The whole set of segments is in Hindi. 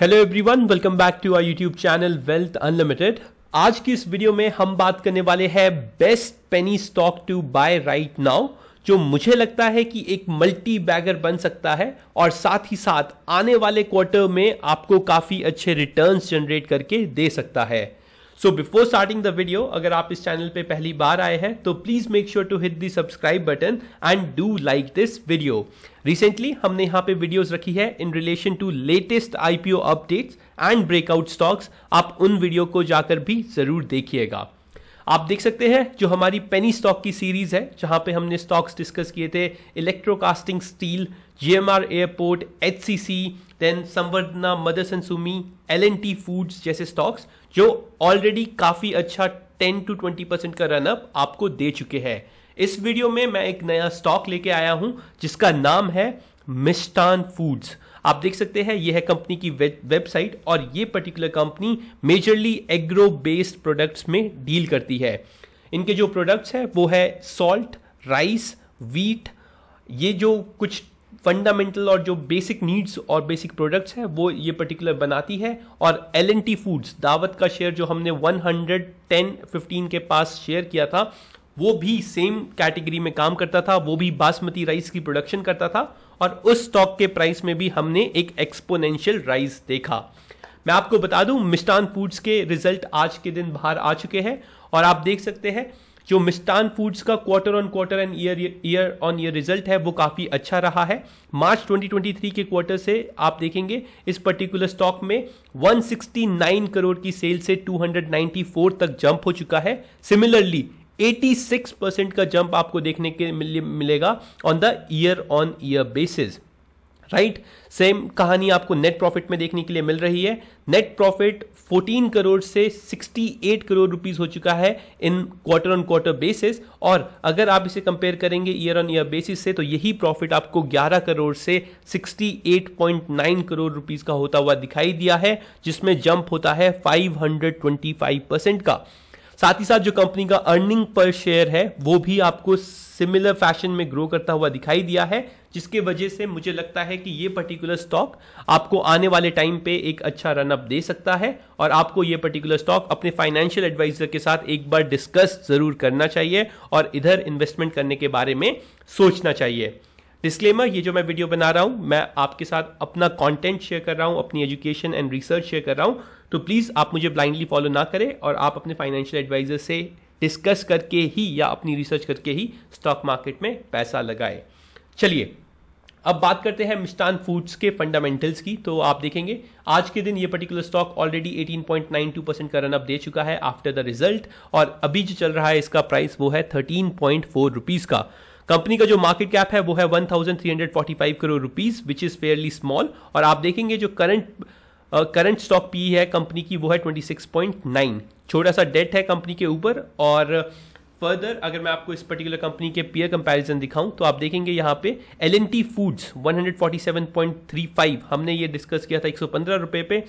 Hello everyone welcome back to our YouTube channel wealth unlimited आज की इस वीडियो में हम बात करने वाले हैं best penny stock to buy right now जो मुझे लगता है कि एक मल्टी बैगर बन सकता है और साथ ही साथ आने वाले क्वार्टर में आपको काफी अच्छे रिटर्न्स जनरेट करके दे सकता है so before starting the video अगर आप इस चैनल पे पहली बार आए हैं तो please make sure to hit the subscribe button and do like this video recently हमने यहाँ पे वीडियोस रखी है in relation to latest IPO updates and breakout stocks आप उन वीडियो को जाकर भी जरूर देखिएगा आप देख सकते हैं जो हमारी पेनी स्टॉक की सीरीज है जहां पे हमने स्टॉक्स डिस्कस किए थे electrocasting steel GMR airport H C C then Samvardhana mothers and सुमी एल एन टी फूड्स जैसे स्टॉक्स जो ऑलरेडी काफी अच्छा 10 टू 20 परसेंट का रनअप आपको दे चुके हैं इस वीडियो में मैं एक नया स्टॉक लेके आया हूं जिसका नाम है मिस्टान फूड्स आप देख सकते हैं यह है कंपनी की वेबसाइट और ये particular company majorly agro based products में डील करती है इनके जो प्रोडक्ट्स हैं वो है सॉल्ट राइस वीट ये जो कुछ फंडामेंटल और जो बेसिक नीड्स और बेसिक प्रोडक्ट्स हैं वो ये पर्टिकुलर बनाती है और एल एन टी फूड्स दावत का शेयर जो हमने 110 15 के पास शेयर किया था वो भी सेम कैटेगरी में काम करता था वो भी बासमती राइस की प्रोडक्शन करता था और उस स्टॉक के प्राइस में भी हमने एक एक्सपोनेंशियल राइज देखा मैं आपको बता दूं मिष्टान फूड्स के रिजल्ट आज के दिन बाहर आ चुके हैं और आप देख सकते हैं जो मिष्टान फूड्स का quarter on quarter and year year on year result है वो काफ़ी अच्छा रहा है मार्च 2023 के क्वार्टर से आप देखेंगे इस पर्टिकुलर स्टॉक में 169 करोड़ की सेल से 294 तक जंप हो चुका है सिमिलरली 86 परसेंट का जंप आपको देखने के मिलेगा on the year on year basis right same कहानी आपको नेट प्रॉफिट में देखने के लिए मिल रही है नेट प्रॉफिट 14 करोड़ से 68 करोड़ रुपीस हो चुका है in quarter on quarter basis और अगर आप इसे कंपेयर करेंगे ईयर ऑन ईयर बेसिस से तो यही प्रॉफिट आपको 11 करोड़ से 68.9 करोड़ रुपीस का होता हुआ दिखाई दिया है जिसमें जंप होता है 525 परसेंट का साथ ही साथ जो कंपनी का अर्निंग पर शेयर है वो भी आपको सिमिलर फैशन में ग्रो करता हुआ दिखाई दिया है जिसके वजह से मुझे लगता है कि ये पर्टिकुलर स्टॉक आपको आने वाले टाइम पे एक अच्छा रनअप दे सकता है और आपको ये पर्टिकुलर स्टॉक अपने फाइनेंशियल एडवाइजर के साथ एक बार डिस्कस जरूर करना चाहिए और इधर इन्वेस्टमेंट करने के बारे में सोचना चाहिए डिस्क्लेमर ये जो मैं वीडियो बना रहा हूँ मैं आपके साथ अपना कंटेंट शेयर कर रहा हूँ अपनी एजुकेशन एंड रिसर्च शेयर कर रहा हूं तो प्लीज़ आप मुझे ब्लाइंडली फॉलो ना करें और आप अपने फाइनेंशियल एडवाइजर से डिस्कस करके ही या अपनी रिसर्च करके ही स्टॉक मार्केट में पैसा लगाए चलिए अब बात करते हैं मिष्टान फूड्स के फंडामेंटल्स की तो आप देखेंगे आज के दिन ये पर्टिकुलर स्टॉक ऑलरेडी 18.92 परसेंट का रनअप दे चुका है आफ्टर द रिजल्ट और अभी जो चल रहा है इसका प्राइस वो है थर्टीन पॉइंट फोर रुपीज़ का कंपनी का जो मार्केट कैप है वो है 1345 crore rupees which is fairly small और आप देखेंगे जो करंट करंट स्टॉक पी है कंपनी की वो है 26.9 छोटा सा डेट है कंपनी के ऊपर और फर्दर अगर मैं आपको इस पर्टिकुलर कंपनी के पीयर कंपैरिजन दिखाऊं तो आप देखेंगे यहाँ पे L N T foods one हमने ये डिस्कस किया था एक सौ पे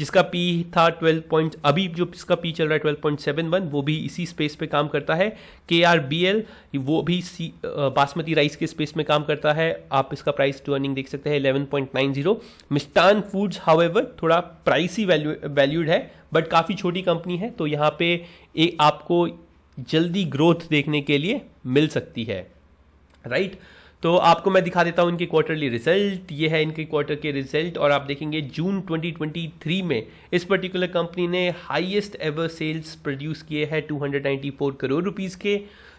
जिसका पी था 12 पॉइंट अभी जो इसका पी चल रहा है 12.71 वो भी इसी स्पेस पे काम करता है के आर बी एल वो भी सी बासमती राइस के स्पेस में काम करता है आप इसका प्राइस टू अर्निंग देख सकते हैं 11.90 मिस्टान फूड्स हाउएवर थोड़ा प्राइस वैल्यू वैल्यूड है बट काफ़ी छोटी कंपनी है तो यहाँ पे ए, आपको जल्दी ग्रोथ देखने के लिए मिल सकती है राइट right? तो आपको मैं दिखा देता हूँ इनके क्वार्टरली रिजल्ट ये है इनके क्वार्टर के रिजल्ट और आप देखेंगे जून 2023 में इस पर्टिकुलर कंपनी ने हाईएस्ट एवर सेल्स प्रोड्यूस किए हैं 294 करोड़ रुपीस के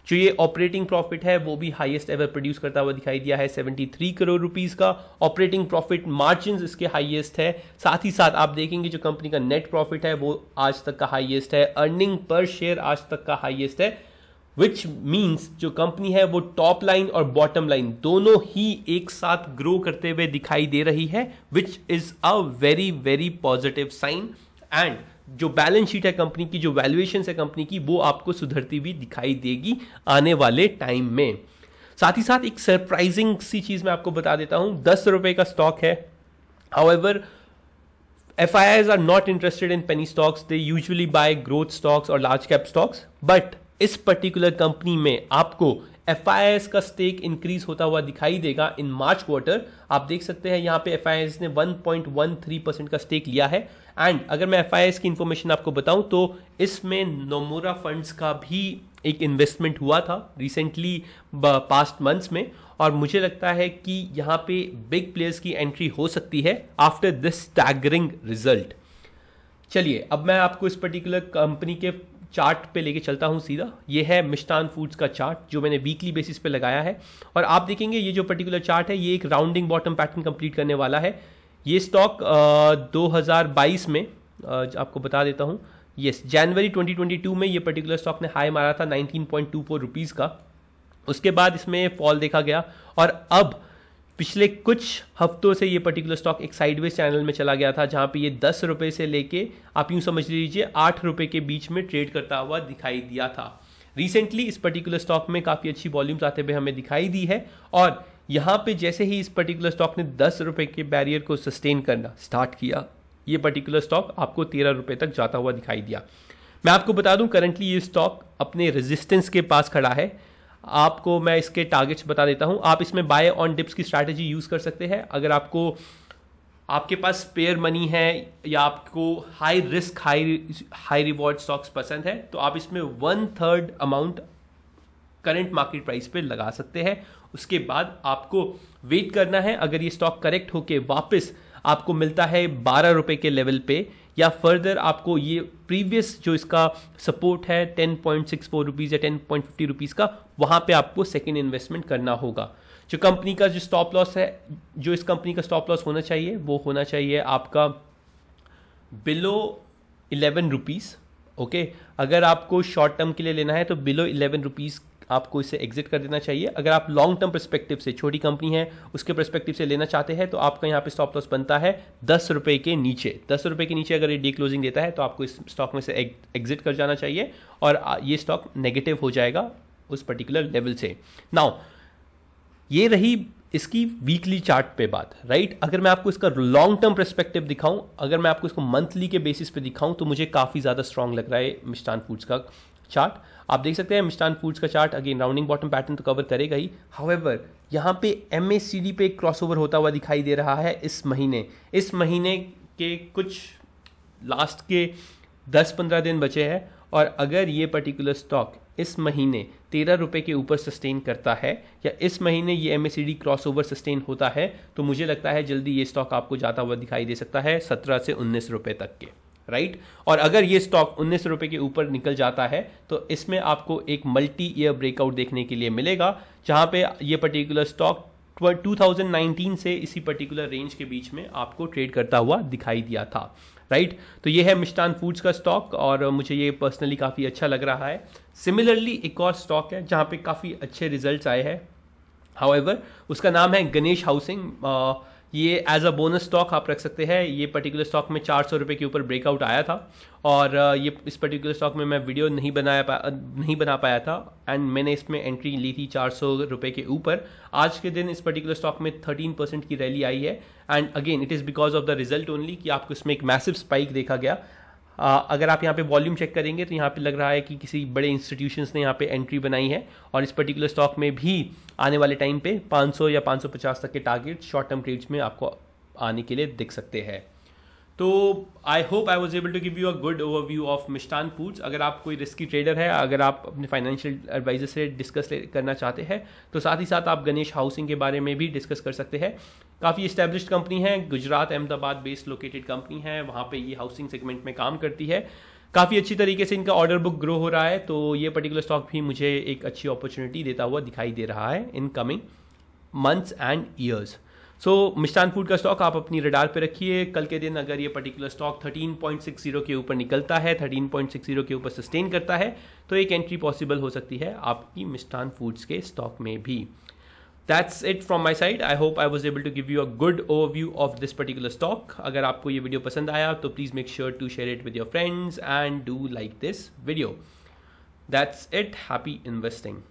जो ये ऑपरेटिंग प्रॉफिट है वो भी हाईएस्ट एवर प्रोड्यूस करता हुआ दिखाई दिया है 73 करोड़ रुपीस का ऑपरेटिंग प्रॉफिट मार्जिन इसके हाईएस्ट है साथ ही साथ आप देखेंगे जो कंपनी का नेट प्रॉफिट है वो आज तक का हाईएस्ट है अर्निंग पर शेयर आज तक का हाईएस्ट है विच मीन्स जो कंपनी है वो टॉप लाइन और बॉटम लाइन दोनों ही एक साथ ग्रो करते हुए दिखाई दे रही है which is a very very positive sign and जो बैलेंस शीट है कंपनी की जो वैल्यूएशन है कंपनी की वो आपको सुधरती हुई दिखाई देगी आने वाले टाइम में साथ ही साथ एक सरप्राइजिंग सी चीज मैं आपको बता देता हूं दस रुपए का स्टॉक है however F I are not interested in penny stocks they usually buy growth stocks और लार्ज कैप स्टॉक्स बट इस पर्टिकुलर कंपनी में आपको एफ का स्टेक इंक्रीज होता हुआ दिखाई देगा इन मार्च क्वार्टर आप देख सकते हैं यहाँ पे एफ ने 1.13 परसेंट का स्टेक लिया है एंड अगर मैं एफ की इंफॉर्मेशन आपको बताऊं तो इसमें नोमोरा फंड्स का भी एक इन्वेस्टमेंट हुआ था रिसेंटली पास्ट मंथ्स में और मुझे लगता है कि यहाँ पे बिग प्लेयर्स की एंट्री हो सकती है आफ्टर दिस टैगरिंग रिजल्ट चलिए अब मैं आपको इस पर्टिकुलर कंपनी के चार्ट पे लेके चलता हूँ सीधा ये है मिष्टान फूड्स का चार्ट जो मैंने वीकली बेसिस पे लगाया है और आप देखेंगे ये जो पर्टिकुलर चार्ट है ये एक राउंडिंग बॉटम पैटर्न कंप्लीट करने वाला है ये स्टॉक दो में आपको बता देता हूँ यस जनवरी 2022 में ये पर्टिकुलर स्टॉक ने हाई मारा था 19.24 रुपीस का उसके बाद इसमें फॉल देखा गया और अब पिछले कुछ हफ्तों से ये पर्टिकुलर स्टॉक एक साइडवेज चैनल में चला गया था जहाँ पे ये दस रुपये से लेके आप यूँ समझ लीजिए आठ रुपये के बीच में ट्रेड करता हुआ दिखाई दिया था रिसेंटली इस पर्टिकुलर स्टॉक में काफ़ी अच्छी वॉल्यूम्स आते हुए हमें दिखाई दी है और यहाँ पे जैसे ही इस पर्टिकुलर स्टॉक ने दस रुपये के बैरियर को सस्टेन करना स्टार्ट किया ये पर्टिकुलर स्टॉक आपको तेरह रुपये तक जाता हुआ दिखाई दिया मैं आपको बता दूं करंटली ये स्टॉक अपने रेजिस्टेंस के पास खड़ा है आपको मैं इसके टारगेट्स बता देता हूँ आप इसमें बाय ऑन डिप्स की स्ट्रैटेजी यूज़ कर सकते हैं अगर आपको आपके पास स्पेयर मनी है या आपको high risk high high reward stocks पसंद है तो आप इसमें one third amount current market price पे लगा सकते हैं उसके बाद आपको वेट करना है अगर ये स्टॉक करेक्ट होके वापस आपको मिलता है बारह रुपए के लेवल पे या फर्दर आपको ये प्रीवियस जो इसका सपोर्ट है ten point six four rupees या टेन पॉइंट फिफ्टी रुपीज़ का वहाँ पे आपको सेकेंड इन्वेस्टमेंट करना होगा जो कंपनी का जो स्टॉप लॉस है जो इस कंपनी का स्टॉप लॉस होना चाहिए वो होना चाहिए आपका बिलो इलेवन रुपीज़ ओके अगर आपको शॉर्ट टर्म के लिए लेना है तो बिलो इलेवन रुपीज़ आपको इसे एग्जिट कर देना चाहिए अगर आप लॉन्ग टर्म परस्पेक्टिव से छोटी कंपनी है उसके परस्पेक्टिव से लेना चाहते हैं तो आपका यहाँ पे स्टॉप लॉस बनता है दस रुपए के नीचे दस रुपए के नीचे अगर ये डी क्लोजिंग देता है तो आपको इस स्टॉक में से एग्जिट कर जाना चाहिए और ये स्टॉक नेगेटिव हो जाएगा उस पर्टिकुलर लेवल से नाउ ये रही इसकी वीकली चार्ट पे बात राइट right? अगर मैं आपको इसका लॉन्ग टर्म परस्पेक्टिव दिखाऊं अगर मैं आपको इसको मंथली के बेसिस पे दिखाऊं तो मुझे काफ़ी ज़्यादा स्ट्रांग लग रहा है मिष्टान फूड्स का चार्ट आप देख सकते हैं मिस्टान फूड्स का chart again rounding bottom pattern तो कवर करेगा ही हावेवर यहाँ पे एम पे एक ओवर होता हुआ दिखाई दे रहा है इस महीने इस महीने के कुछ लास्ट के 10-15 दिन बचे हैं और अगर ये पर्टिकुलर स्टॉक इस महीने तेरह रुपये के ऊपर सस्टेन करता है या इस महीने ये एम ओवर सस्टेन होता है तो मुझे लगता है जल्दी ये स्टॉक आपको जाता हुआ दिखाई दे सकता है सत्रह से उन्नीस रुपये तक के राइट और अगर ये स्टॉक उन्नीस रुपए के ऊपर निकल जाता है तो इसमें आपको एक मल्टी ईयर ब्रेकआउट देखने के लिए मिलेगा जहां पे ये पर्टिकुलर स्टॉक 2019 से इसी पर्टिकुलर रेंज के बीच में आपको ट्रेड करता हुआ दिखाई दिया था राइट right? तो ये है मिष्टान फूड्स का स्टॉक और मुझे ये पर्सनली काफ़ी अच्छा लग रहा है सिमिलरली एक और स्टॉक है जहां पे काफ़ी अच्छे रिजल्ट्स आए हैं हाउ उसका नाम है गणेश हाउसिंग ये एज अ बोनस स्टॉक आप रख सकते हैं ये पर्टिकुलर स्टॉक में चार सौ रुपये के ऊपर ब्रेकआउट आया था और ये इस पर्टिकुलर स्टॉक में मैं वीडियो नहीं बनाया पा नहीं बना पाया था एंड मैंने इसमें एंट्री ली थी चार सौ रुपये के ऊपर आज के दिन इस पर्टिकुलर स्टॉक में थर्टीन परसेंट की रैली आई है and again it is because of the result only कि आपको इसमें एक मैसिव स्पाइक देखा गया अगर आप यहाँ पे वॉल्यूम चेक करेंगे तो यहाँ पे लग रहा है कि किसी बड़े इंस्टीट्यूशंस ने यहाँ पे एंट्री बनाई है और इस पर्टिकुलर स्टॉक में भी आने वाले टाइम पे 500 या 550 तक के टारगेट शॉर्ट टर्म ट्रेड्स में आपको आने के लिए दिख सकते हैं तो I hope I was able to give you a good overview of Mishtann foods अगर आप कोई रिस्की ट्रेडर है अगर आप अपने फाइनेंशियल एडवाइजर से डिस्कस करना चाहते हैं तो साथ ही साथ आप गणेश हाउसिंग के बारे में भी डिस्कस कर सकते हैं काफ़ी इस्टेब्लिश कंपनी है Gujarat Ahmedabad based located company है वहाँ पे ये हाउसिंग सेगमेंट में काम करती है काफ़ी अच्छी तरीके से इनका ऑर्डर बुक ग्रो हो रहा है तो ये पर्टिकुलर स्टॉक भी मुझे एक अच्छी अपॉर्चुनिटी देता हुआ दिखाई दे रहा है in coming months and years so Mishtann food का स्टॉक आप अपनी रडार पे रखिए कल के दिन अगर ये पर्टिकुलर स्टॉक 13.60 के ऊपर निकलता है 13.60 के ऊपर सस्टेन करता है तो एक एंट्री पॉसिबल हो सकती है आपकी मिष्टान फूड्स के स्टॉक में भी that's it from my side i hope i was able to give you a good overview of this particular stock agar aapko ye video pasand aaya to please make sure to share it with your friends and do like this video that's it happy investing